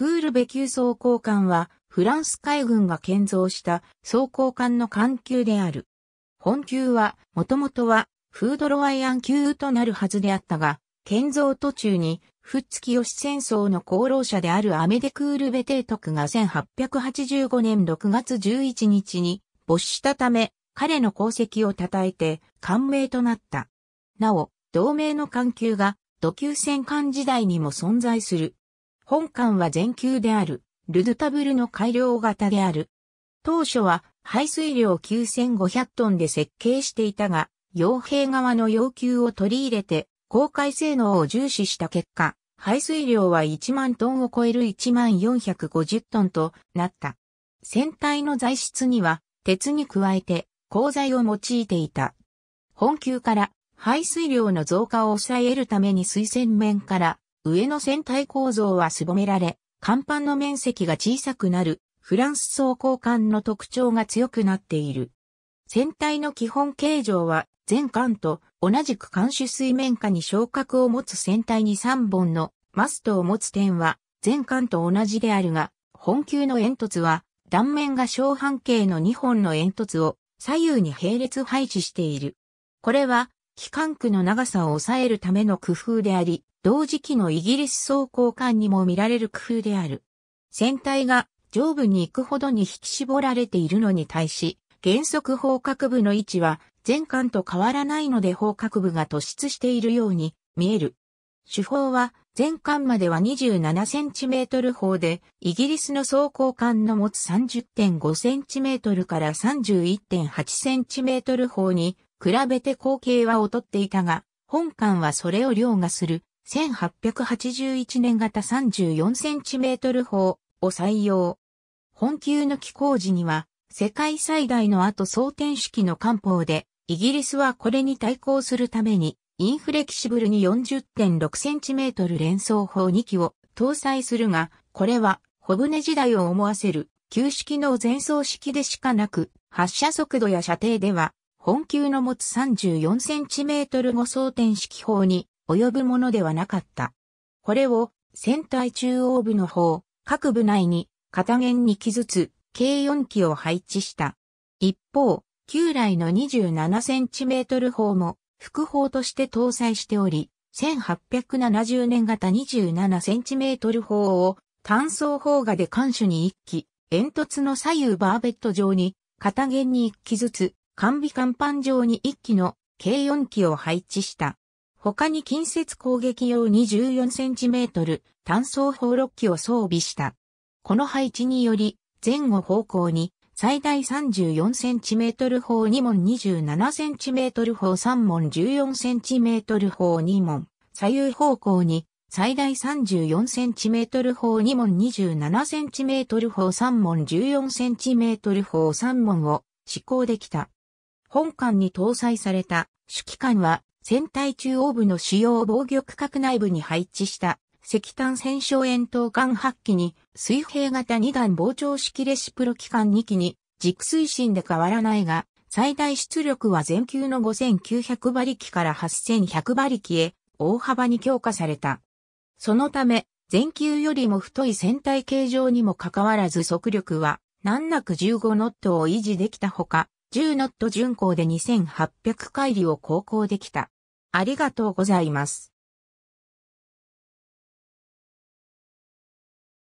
クールベ級装甲艦は、フランス海軍が建造した装甲艦の艦級である。本級は、もともとは、フードロワイアン級となるはずであったが、建造途中に、フッツキヨシ戦争の功労者であるアメデクールベ提督が1885年6月11日に没したため、彼の功績を称えて、艦名となった。なお、同盟の艦級が、土級戦艦時代にも存在する。本館は全球である、ルドタブルの改良型である。当初は排水量9500トンで設計していたが、傭兵側の要求を取り入れて、公開性能を重視した結果、排水量は1万トンを超える1万450トンとなった。船体の材質には、鉄に加えて、鋼材を用いていた。本級から排水量の増加を抑えるために水洗面から上の船体構造はすぼめられ、甲板の面積が小さくなるフランス装甲艦の特徴が強くなっている。船体の基本形状は全艦と同じく艦首水面下に昇格を持つ船体に3本のマストを持つ点は全艦と同じであるが、本級の煙突は断面が小半径の2本の煙突を左右に並列配置している。これは機関区の長さを抑えるための工夫であり、同時期のイギリス装甲艦にも見られる工夫である。船体が上部に行くほどに引き絞られているのに対し、原則方角部の位置は前艦と変わらないので方角部が突出しているように見える。手法は前艦までは 27cm 砲で、イギリスの装甲艦の持つ 30.5cm から 31.8cm 砲に比べて後継は劣っていたが、本館はそれを凌駕する1881年型 34cm 砲を採用。本級の機構時には、世界最大の後装填式の艦砲で、イギリスはこれに対抗するために、インフレキシブルに 40.6cm 連装砲2機を搭載するが、これは、小船時代を思わせる、旧式の前装式でしかなく、発射速度や射程では、本級の持つ 34cm 後装填式砲に及ぶものではなかった。これを船体中央部の方、各部内に片弦2機ずつ計4機を配置した。一方、旧来の 27cm 砲も副砲として搭載しており、1870年型 27cm 砲を単装砲画で艦首に1機、煙突の左右バーベット上に片弦に1機ずつ完備甲板上に1機の計4機を配置した。他に近接攻撃用2 4 c m 単装砲6機を装備した。この配置により、前後方向に最大 34cm 砲2門 27cm 砲3門 14cm 砲2門、左右方向に最大 34cm 砲2門 27cm 砲3門 14cm 砲3門を施行できた。本艦に搭載された主機関は船体中央部の主要防御区画内部に配置した石炭戦勝円筒艦8機に水平型2段膨張式レシプロ機関2機に軸推進で変わらないが最大出力は全球の5900馬力から8100馬力へ大幅に強化された。そのため全球よりも太い船体形状にもかかわらず速力は難なく15ノットを維持できたほか、10ノット巡航で2800海里を航行できた。ありがとうございます。